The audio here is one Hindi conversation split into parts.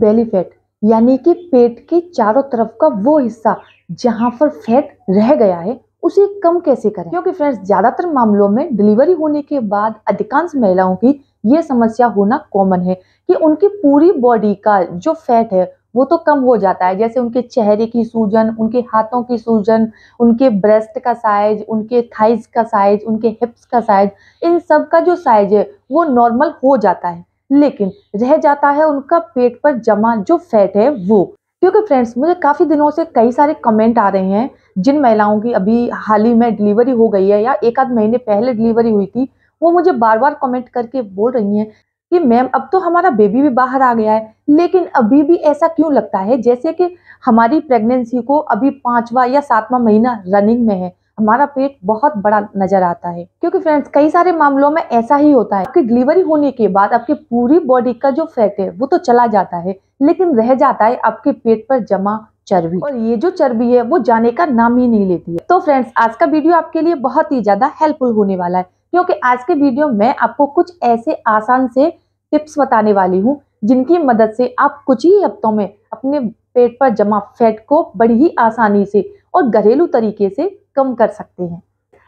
बेली फैट यानी कि पेट के चारों तरफ का वो हिस्सा जहाँ पर फैट रह गया है उसे कम कैसे करें क्योंकि फ्रेंड्स ज़्यादातर मामलों में डिलीवरी होने के बाद अधिकांश महिलाओं की ये समस्या होना कॉमन है कि उनकी पूरी बॉडी का जो फैट है वो तो कम हो जाता है जैसे उनके चेहरे की सूजन उनके हाथों की सूजन उनके ब्रेस्ट का साइज उनके थाइज का साइज उनके हिप्स का साइज इन सब का जो साइज है वो नॉर्मल हो जाता है लेकिन रह जाता है उनका पेट पर जमा जो फैट है वो क्योंकि फ्रेंड्स मुझे काफ़ी दिनों से कई सारे कमेंट आ रहे हैं जिन महिलाओं की अभी हाल ही में डिलीवरी हो गई है या एक आध महीने पहले डिलीवरी हुई थी वो मुझे बार बार कमेंट करके बोल रही हैं कि मैम अब तो हमारा बेबी भी बाहर आ गया है लेकिन अभी भी ऐसा क्यों लगता है जैसे कि हमारी प्रेगनेंसी को अभी पाँचवा या सातवां महीना रनिंग में है हमारा पेट बहुत बड़ा नजर आता है क्योंकि फ्रेंड्स कई सारे मामलों में ऐसा ही होता है कि डिलीवरी होने के बाद आपकी पूरी बॉडी का जो फैट है वो तो चला जाता है लेकिन रह जाता है आपके पेट पर जमा चर्बी और ये जो चर्बी है वो जाने का नाम ही नहीं लेती है तो फ्रेंड्स आज का वीडियो आपके लिए बहुत ही ज्यादा हेल्पफुल होने वाला है क्योंकि आज के वीडियो में आपको कुछ ऐसे आसान से टिप्स बताने वाली हूँ जिनकी मदद से आप कुछ ही हफ्तों में अपने पेट पर जमा फैट को बड़ी ही आसानी से और घरेलू तरीके से कम कर सकते हैं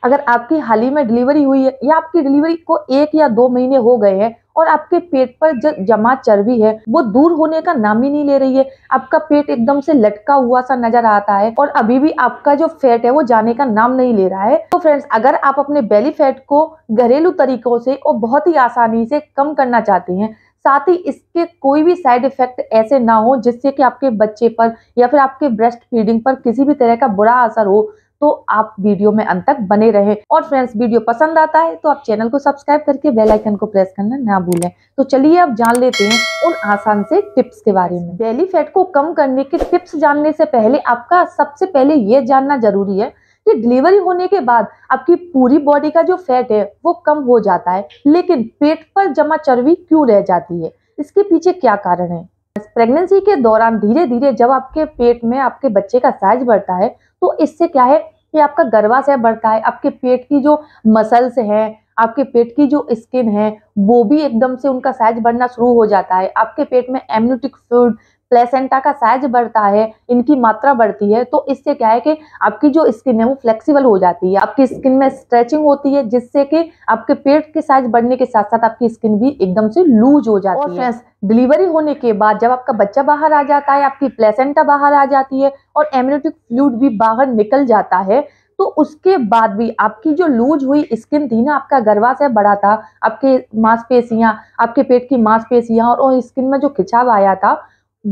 अगर आपकी हाल ही में डिलीवरी हुई है या आपकी डिलीवरी को एक या दो महीने हो गए हैं और आपके पेट पर जो जमा चर्बी है वो दूर होने का नाम ही नहीं ले रही है आपका पेट एकदम से लटका हुआ सा नजर आता है और अभी भी आपका जो फैट है वो जाने का नाम नहीं ले रहा है तो फ्रेंड्स अगर आप अपने बेली फैट को घरेलू तरीकों से और बहुत ही आसानी से कम करना चाहते हैं साथ ही इसके कोई भी साइड इफेक्ट ऐसे ना हो जिससे कि आपके बच्चे पर या फिर आपके ब्रेस्ट फीडिंग पर किसी भी तरह का बुरा असर हो तो आप वीडियो में अंत तक बने रहे और फ्रेंड्स वीडियो पसंद आता है तो आप चैनल को सब्सक्राइब करके बेल आइकन को प्रेस करना ना भूलें तो चलिए आप जान लेते हैं उन आसान से टिप्स के बारे में बेली फैट को कम करने के टिप्स जानने से पहले आपका सबसे पहले ये जानना जरूरी है कि डिलीवरी होने के बाद आपकी पूरी बॉडी का जो फैट है वो कम हो जाता है लेकिन पेट पर जमा चर्बी क्यों रह जाती है इसके पीछे क्या कारण है प्रेगनेंसी के दौरान धीरे धीरे जब आपके पेट में आपके बच्चे का साइज बढ़ता है तो इससे क्या है कि आपका गर्भाशय बढ़ता है आपके पेट की जो मसल्स है आपके पेट की जो स्किन है वो भी एकदम से उनका साइज बढ़ना शुरू हो जाता है आपके पेट में एम्यूटिक फ्लूड प्लेसेंटा का साइज बढ़ता है इनकी मात्रा बढ़ती है तो इससे क्या है कि आपकी जो स्किन है वो फ्लेक्सिबल हो जाती है आपकी स्किन में स्ट्रेचिंग होती है जिससे कि आपके पेट के साइज बढ़ने के साथ साथ आपकी स्किन भी एकदम से लूज हो जाती और है डिलीवरी होने के बाद जब आपका बच्चा बाहर आ जाता है आपकी प्लेसेंटा बाहर आ जाती है और एम्यूनिटिक फ्लूड भी बाहर निकल जाता है तो उसके बाद भी आपकी जो लूज हुई स्किन थी ना आपका गर्भाशय बड़ा था आपके मांसपेशियां आपके पेट की मांसपेशियां और, और स्किन में जो खिंचाव आया था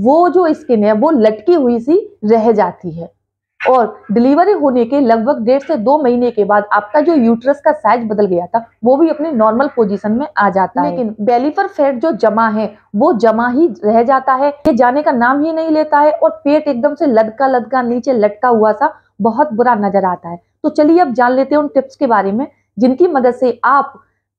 वो जो स्किन है वो लटकी हुई सी रह जाती है और डिलीवरी होने के लगभग डेढ़ से दो महीने के बाद आपका जो यूट्रस का साइज बदल गया था वो भी अपने नॉर्मल पोजीशन में आ जाता है लेकिन बेली पर फैट जो जमा है वो जमा ही रह जाता है ये जाने का नाम ही नहीं लेता है और पेट एकदम से लदका लदका नीचे लटका हुआ सा बहुत बुरा नजर आता है तो चलिए अब जान लेते हैं उन टिप्स के बारे में जिनकी मदद से आप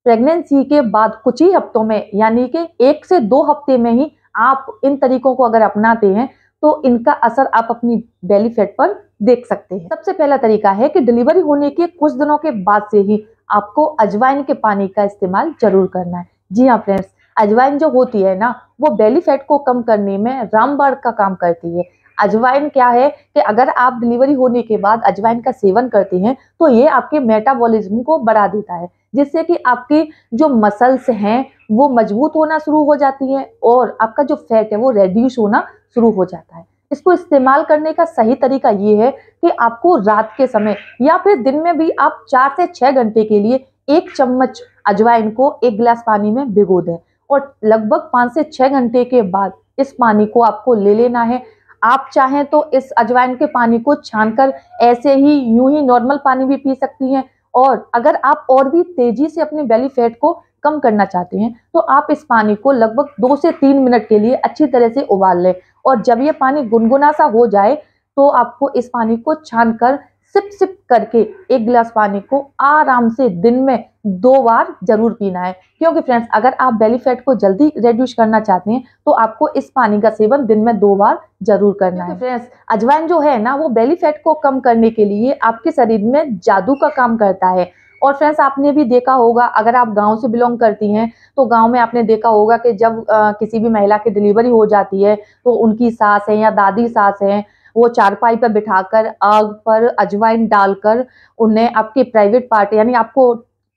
प्रेगनेंसी के बाद कुछ ही हफ्तों में यानी कि एक से दो हफ्ते में ही आप इन तरीकों को अगर अपनाते हैं तो इनका असर आप अपनी बेली फैट पर देख सकते हैं सबसे पहला तरीका है कि डिलीवरी होने के कुछ दिनों के बाद से ही आपको अजवाइन के पानी का इस्तेमाल जरूर करना है जी हाँ फ्रेंड्स अजवाइन जो होती है ना वो बेली फैट को कम करने में रामबाड़ का काम करती है अजवाइन क्या है कि अगर आप डिलीवरी होने के बाद अजवाइन का सेवन करते हैं तो ये आपके मेटाबॉलिज्म को बढ़ा देता है जिससे कि आपकी जो मसल्स हैं वो मजबूत होना शुरू हो जाती है और आपका जो फैट है वो रेड्यूस होना शुरू हो जाता है इसको इस्तेमाल करने का सही तरीका ये है कि आपको रात के समय या फिर दिन में भी आप चार से छः घंटे के लिए एक चम्मच अजवाइन को एक गिलास पानी में भिगो दें और लगभग पाँच से छः घंटे के बाद इस पानी को आपको ले लेना है आप चाहें तो इस अजवाइन के पानी को छानकर ऐसे ही यूं ही नॉर्मल पानी भी पी सकती हैं और अगर आप और भी तेजी से अपने बेली फैट को कम करना चाहते हैं तो आप इस पानी को लगभग दो से तीन मिनट के लिए अच्छी तरह से उबाल लें और जब ये पानी गुनगुना सा हो जाए तो आपको इस पानी को छान कर सिप सिप करके एक गिलास पानी को आराम से दिन में दो बार जरूर पीना है क्योंकि फ्रेंड्स अगर आप बेली फैट को जल्दी रेड्यूस करना चाहते हैं तो आपको इस पानी का सेवन दिन में दो बार जरूर करना है फ्रेंड्स अजवाइन जो है ना वो बेली फैट को कम करने के लिए आपके शरीर में जादू का काम करता है और फ्रेंड्स आपने भी देखा होगा अगर आप गांव से बिलोंग करती हैं तो गांव में आपने देखा होगा कि जब आ, किसी भी महिला की डिलीवरी हो जाती है तो उनकी सास है या दादी सास है वो चारपाई पर बिठाकर आग पर अजवाइन डालकर उन्हें आपके प्राइवेट पार्ट यानी आपको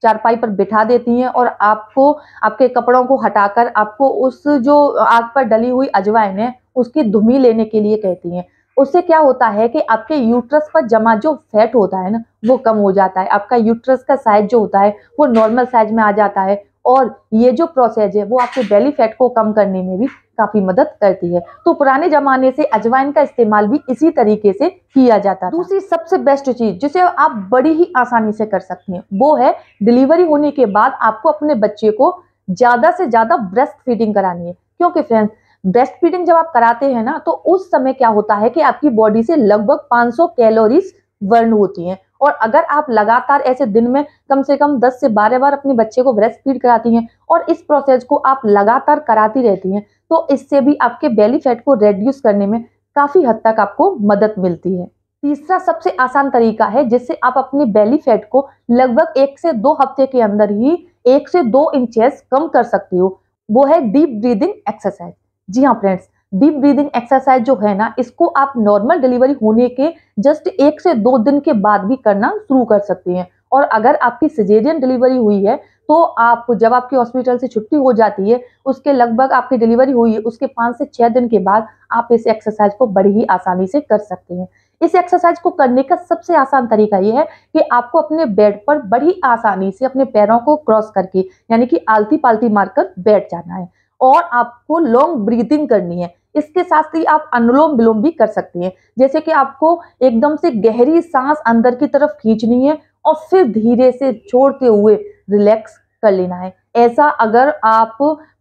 चारपाई पर बिठा देती हैं और आपको आपके कपड़ों को हटाकर आपको उस जो आग पर डली हुई अजवाइन है उसकी धुमी लेने के लिए कहती हैं उससे क्या होता है कि आपके यूट्रस पर जमा जो फैट होता है ना वो कम हो जाता है आपका यूट्रस का साइज जो होता है वो नॉर्मल साइज में आ जाता है और ये जो प्रोसेस है वो आपके बेली फैट को कम करने में भी काफ़ी मदद करती है तो पुराने ज़माने से अजवाइन का इस्तेमाल भी इसी तरीके से किया जाता है दूसरी सबसे बेस्ट चीज़ जिसे आप बड़ी ही आसानी से कर सकते हैं वो है डिलीवरी होने के बाद आपको अपने बच्चे को ज़्यादा से ज़्यादा ब्रेस्ट फीडिंग करानी है क्योंकि फ्रेंड्स ब्रेस्ट फीडिंग जब आप कराते हैं ना तो उस समय क्या होता है कि आपकी बॉडी से लगभग 500 कैलोरीज बर्न होती हैं और अगर आप लगातार ऐसे दिन में कम से कम 10 से 12 बार अपने बच्चे को ब्रेस्ट फीड कराती हैं और इस प्रोसेस को आप लगातार कराती रहती हैं तो इससे भी आपके बेली फैट को रेड्यूस करने में काफ़ी हद तक आपको मदद मिलती है तीसरा सबसे आसान तरीका है जिससे आप अपने बेली फैट को लगभग एक से दो हफ्ते के अंदर ही एक से दो इंचेस कम कर सकती हो वो है डीप ब्रीदिंग एक्सरसाइज जी हाँ फ्रेंड्स डीप ब्रीदिंग एक्सरसाइज जो है ना इसको आप नॉर्मल डिलीवरी होने के जस्ट एक से दो दिन के बाद भी करना शुरू कर सकते हैं और अगर आपकी सिजेरियन डिलीवरी हुई है तो आप जब आपकी हॉस्पिटल से छुट्टी हो जाती है उसके लगभग आपकी डिलीवरी हुई है उसके पाँच से छः दिन के बाद आप इस एक्सरसाइज को बड़ी ही आसानी से कर सकते हैं इस एक्सरसाइज को करने का सबसे आसान तरीका यह है कि आपको अपने बेड पर बड़ी आसानी से अपने पैरों को क्रॉस करके यानी कि आलती पालती मारकर बैठ जाना है और आपको लॉन्ग ब्रीथिंग करनी है इसके साथ ही आप अनुलोम विलोम भी कर सकती हैं जैसे कि आपको एकदम से गहरी सांस अंदर की तरफ खींचनी है और फिर धीरे से छोड़ते हुए रिलैक्स कर लेना है ऐसा अगर आप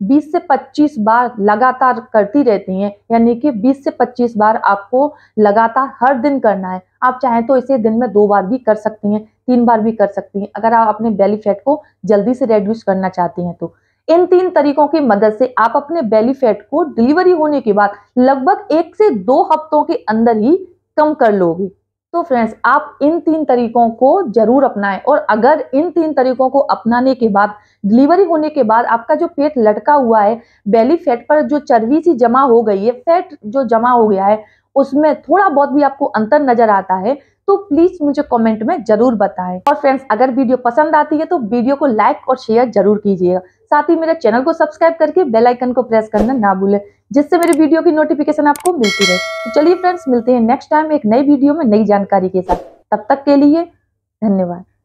20 से 25 बार लगातार करती रहती हैं यानी कि 20 से 25 बार आपको लगातार हर दिन करना है आप चाहें तो इसे दिन में दो बार भी कर सकती हैं तीन बार भी कर सकती हैं अगर आप अपने बेली फैट को जल्दी से रेड्यूस करना चाहती हैं तो इन तीन तरीकों की मदद से आप अपने बेली फैट को डिलीवरी होने के बाद लगभग एक से दो हफ्तों के अंदर ही कम कर लोगे तो फ्रेंड्स आप इन तीन तरीकों को जरूर अपनाएं और अगर इन तीन तरीकों को अपनाने के बाद डिलीवरी होने के बाद आपका जो पेट लटका हुआ है बेली फैट पर जो चर्बी सी जमा हो गई है फैट जो जमा हो गया है उसमें थोड़ा बहुत भी आपको अंतर नजर आता है तो प्लीज मुझे कमेंट में जरूर बताएं और फ्रेंड्स अगर वीडियो पसंद आती है तो वीडियो को लाइक और शेयर जरूर कीजिएगा साथ ही मेरे चैनल को सब्सक्राइब करके बेल आइकन को प्रेस करना ना भूले जिससे मेरे वीडियो की नोटिफिकेशन आपको मिलती रहे तो चलिए फ्रेंड्स मिलते हैं नेक्स्ट टाइम एक नई वीडियो में नई जानकारी के साथ तब तक के लिए धन्यवाद